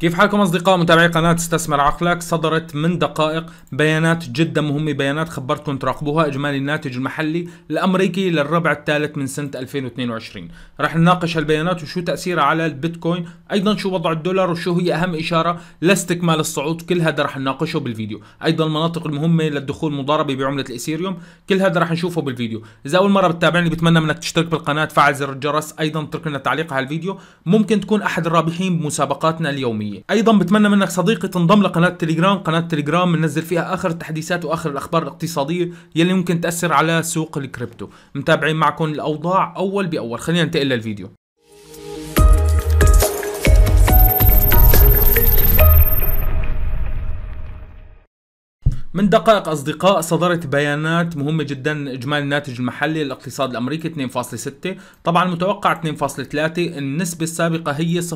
كيف حالكم اصدقاء متابعي قناه استثمر عقلك صدرت من دقائق بيانات جدا مهمه بيانات خبرتكم تراقبوها اجمالي الناتج المحلي الامريكي للربع الثالث من سنه 2022 رح نناقش هالبيانات وشو تاثيرها على البيتكوين ايضا شو وضع الدولار وشو هي اهم اشاره لاستكمال الصعود كل هذا رح نناقشه بالفيديو ايضا المناطق المهمه للدخول مضاربه بعمله الايثيريوم كل هذا رح نشوفه بالفيديو اذا اول مره بتتابعني بتمنى منك تشترك بالقناه فعل زر الجرس ايضا اترك لنا تعليق على الفيديو ممكن تكون احد الرابحين بمسابقاتنا اليوميه القانونيه ايضا بتمنى منك صديقي تنضم لقناه تليجرام قناه تليجرام بننزل فيها اخر التحديثات واخر الاخبار الاقتصاديه يلي ممكن تاثر على سوق الكريبتو متابعين معكم الاوضاع اول باول خلينا ننتقل للفيديو من دقائق اصدقاء صدرت بيانات مهمه جدا اجمالي الناتج المحلي للاقتصاد الامريكي 2.6 طبعا متوقع 2.3 النسبه السابقه هي 0.3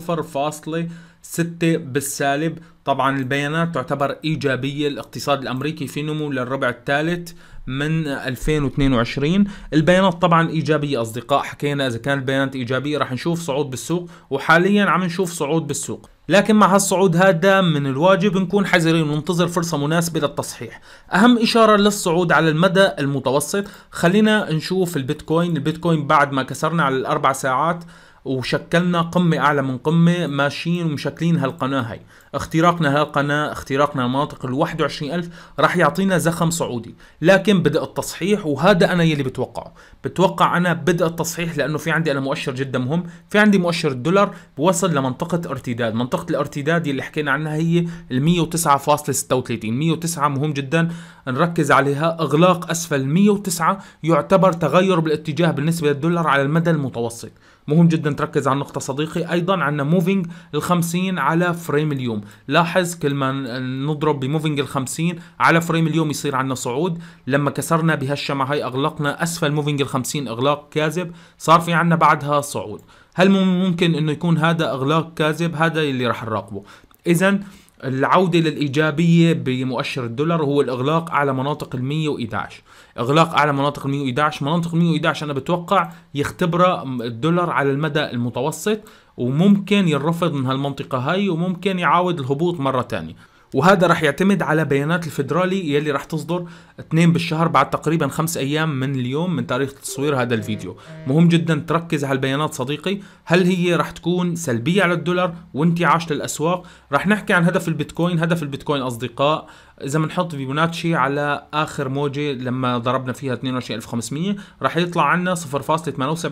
6 بالسالب طبعا البيانات تعتبر إيجابية الاقتصاد الأمريكي في نمو للربع الثالث من 2022 البيانات طبعا إيجابية أصدقاء حكينا إذا كانت البيانات إيجابية رح نشوف صعود بالسوق وحاليا عم نشوف صعود بالسوق لكن مع هالصعود هذا من الواجب نكون حذرين وننتظر فرصة مناسبة للتصحيح أهم إشارة للصعود على المدى المتوسط خلينا نشوف البيتكوين البيتكوين بعد ما كسرنا على الأربع ساعات وشكلنا قمة أعلى من قمة ماشيين ومشكلين هالقناة هي اختراقنا هالقناة اختراقنا المناطق ال 21000 رح يعطينا زخم صعودي لكن بدء التصحيح وهذا أنا يلي بتوقعه بتوقع أنا بدء التصحيح لأنه في عندي أنا مؤشر جدا مهم في عندي مؤشر الدولار بوصل لمنطقة ارتداد منطقة الارتداد يلي حكينا عنها هي ال 109.36 109 مهم جدا نركز عليها إغلاق أسفل 109 يعتبر تغير بالاتجاه بالنسبة للدولار على المدى المتوسط مهم جدا تركز على النقطة صديقي أيضا عندنا موفينج ال 50 على فريم اليوم لاحظ كل ما نضرب بموفينج ال 50 على فريم اليوم يصير عندنا صعود لما كسرنا بهالشمعة هاي أغلقنا أسفل موفينج ال 50 إغلاق كاذب صار في عندنا بعدها صعود هل ممكن انه يكون هذا اغلاق كاذب هذا اللي راح نراقبه اذا العودة للإيجابية بمؤشر الدولار هو الإغلاق على مناطق ال 111 إغلاق على مناطق ال 111 مناطق ال 111 أنا بتوقع يختبرها الدولار على المدى المتوسط وممكن ينرفض من هالمنطقة هاي وممكن يعاود الهبوط مرة تانية وهذا رح يعتمد على بيانات الفدرالي يلي رح تصدر اثنين بالشهر بعد تقريبا خمس ايام من اليوم من تاريخ تصوير هذا الفيديو مهم جدا تركز على البيانات صديقي هل هي رح تكون سلبيه على الدولار وانتعاش للاسواق رح نحكي عن هدف البيتكوين هدف البيتكوين اصدقاء اذا بنحط فيبوناتشي على اخر موجه لما ضربنا فيها 22500 راح يطلع عنا 0.78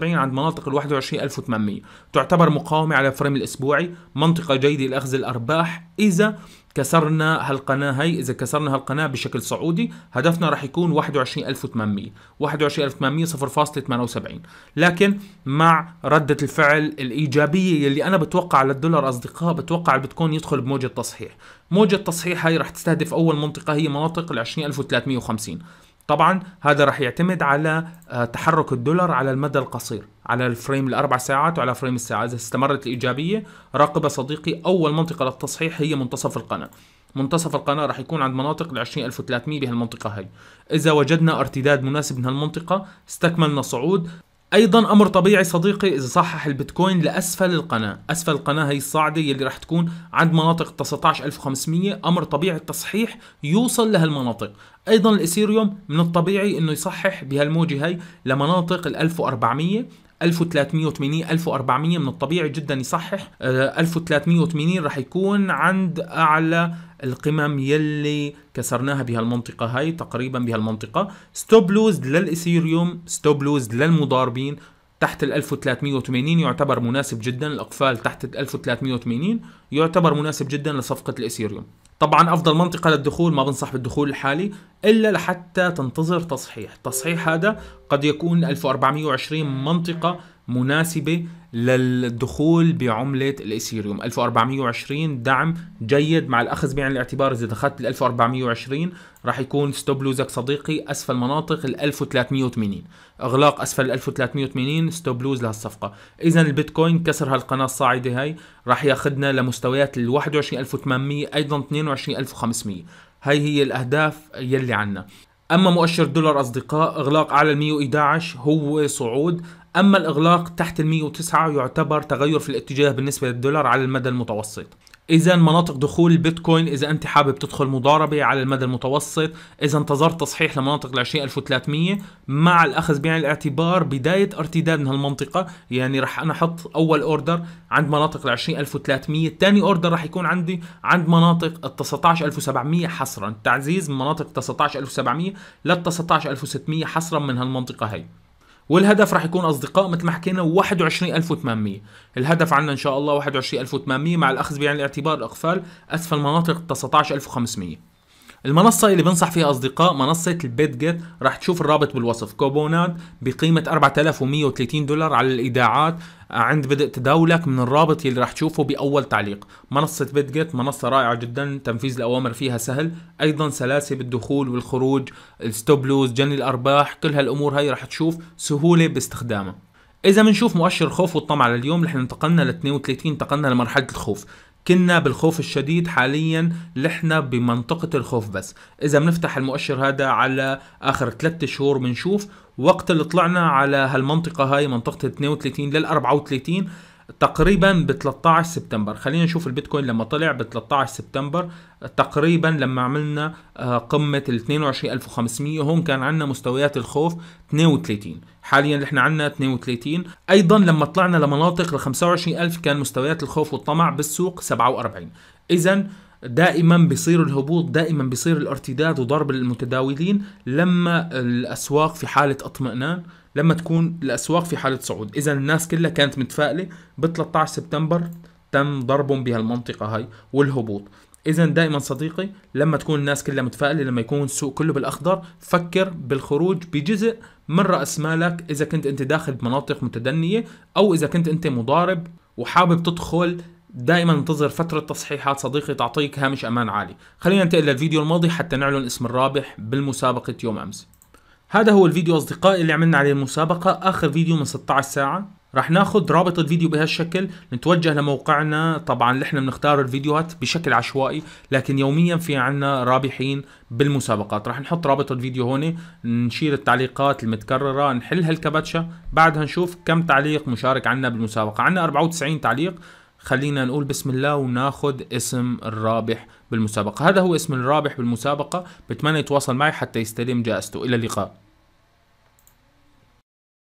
عند مناطق ال 21800 تعتبر مقاومه على فريم الاسبوعي منطقه جيده لاخذ الارباح اذا كسرنا هالقناة هي إذا كسرنا هالقناة بشكل صعودي هدفنا راح يكون 21800 21800 0.78 لكن مع ردة الفعل الإيجابية يلي أنا بتوقع للدولار أصدقاء بتوقع البيتكوين يدخل بموجة تصحيح موجة تصحيح هي راح تستهدف أول منطقة هي مناطق ال 20350 طبعا هذا راح يعتمد على آه، تحرك الدولار على المدى القصير على الفريم الاربع ساعات وعلى فريم الساعه اذا استمرت الايجابيه راقب صديقي اول منطقه للتصحيح هي منتصف القناه منتصف القناة راح يكون عند مناطق ال 20300 بهالمنطقة هي إذا وجدنا ارتداد مناسب من هالمنطقة استكملنا صعود ايضا امر طبيعي صديقي اذا صحح البيتكوين لاسفل القناه اسفل القناه هي الصاعده يلي رح تكون عند مناطق 19500 امر طبيعي التصحيح يوصل لهالمناطق ايضا الاثيريوم من الطبيعي انه يصحح بهالموجه هي لمناطق ال 1400 1380 1400 من الطبيعي جدا يصحح 1380 آه، راح يكون عند اعلى القمم يلي كسرناها بهالمنطقة هاي تقريبا بهالمنطقة ستوب لوز للإثيريوم ستوب لوز للمضاربين تحت ال 1380 يعتبر مناسب جدا الإقفال تحت ال 1380 يعتبر مناسب جدا لصفقة الإثيريوم طبعا افضل منطقه للدخول ما بنصح بالدخول الحالي الا لحتى تنتظر تصحيح تصحيح هذا قد يكون 1420 منطقه مناسبة للدخول بعملة الإيثيريوم 1420 دعم جيد مع الأخذ بعين الاعتبار إذا دخلت ال 1420 راح يكون ستوب لوزك صديقي أسفل مناطق ال 1380 إغلاق أسفل ال 1380 ستوب لوز لهالصفقة إذا البيتكوين كسر هالقناة الصاعدة هاي راح ياخذنا لمستويات ال 21800 أيضا 22500 هاي هي الأهداف يلي عنا أما مؤشر الدولار أصدقاء إغلاق أعلى ال 111 هو صعود أما الإغلاق تحت ال 109 يعتبر تغير في الاتجاه بالنسبة للدولار على المدى المتوسط إذا مناطق دخول البيتكوين إذا أنت حابب تدخل مضاربة على المدى المتوسط إذا انتظرت تصحيح لمناطق ال 20300 مع الأخذ بعين الاعتبار بداية ارتداد من هالمنطقة يعني رح أنا أحط أول أوردر عند مناطق ال 20300 ثاني أوردر رح يكون عندي عند مناطق ال 19700 حصرا تعزيز من مناطق 19700 لل 19600 حصرا من هالمنطقة هي والهدف راح يكون اصدقاء مثل ما حكينا 21800 الهدف عندنا ان شاء الله 21800 مع الاخذ بعين الاعتبار الاقفال اسفل مناطق 19500 المنصه اللي بنصح فيها اصدقاء منصه البيت جيت راح تشوف الرابط بالوصف كوبونات بقيمه 4130 دولار على الايداعات آه، عند بدء تداولك من الرابط اللي راح تشوفه باول تعليق منصه بيت جيت منصه رائعه جدا تنفيذ الاوامر فيها سهل ايضا سلاسه بالدخول والخروج الستوب لوز جني الارباح كل هالامور هاي راح تشوف سهوله باستخدامها إذا بنشوف مؤشر خوف والطمع لليوم نحن انتقلنا ل 32 انتقلنا لمرحلة الخوف، كنا بالخوف الشديد حاليا لحنا بمنطقة الخوف بس إذا بنفتح المؤشر هذا على آخر ثلاثة شهور بنشوف وقت اللي طلعنا على هالمنطقة هاي منطقة 32 لل 34 تقريبا ب 13 سبتمبر خلينا نشوف البيتكوين لما طلع ب 13 سبتمبر تقريبا لما عملنا آه، قمة ال 22500 هون كان عندنا مستويات الخوف 32 حاليا احنا عندنا 32 ايضا لما طلعنا لمناطق ال 25000 كان مستويات الخوف والطمع بالسوق 47 اذا دائما بيصير الهبوط دائما بيصير الارتداد وضرب المتداولين لما الاسواق في حاله اطمئنان لما تكون الاسواق في حاله صعود اذا الناس كلها كانت متفائله ب 13 سبتمبر تم ضربهم بهالمنطقه هاي والهبوط اذا دائما صديقي لما تكون الناس كلها متفائله لما يكون السوق كله بالاخضر فكر بالخروج بجزء من راس مالك اذا كنت انت داخل بمناطق متدنيه او اذا كنت انت مضارب وحابب تدخل دائما انتظر فترة تصحيحات صديقي تعطيك هامش أمان عالي خلينا ننتقل للفيديو الماضي حتى نعلن اسم الرابح بالمسابقة يوم أمس هذا هو الفيديو أصدقائي اللي عملنا عليه المسابقة آخر فيديو من 16 ساعة رح ناخذ رابط الفيديو بهالشكل نتوجه لموقعنا طبعا نحن بنختار الفيديوهات بشكل عشوائي لكن يوميا في عنا رابحين بالمسابقات رح نحط رابط الفيديو هون نشيل التعليقات المتكررة نحل هالكبتشة بعدها نشوف كم تعليق مشارك عنا بالمسابقة عنا 94 تعليق خلينا نقول بسم الله وناخذ اسم الرابح بالمسابقة هذا هو اسم الرابح بالمسابقة بتمنى يتواصل معي حتى يستلم جائزته إلى اللقاء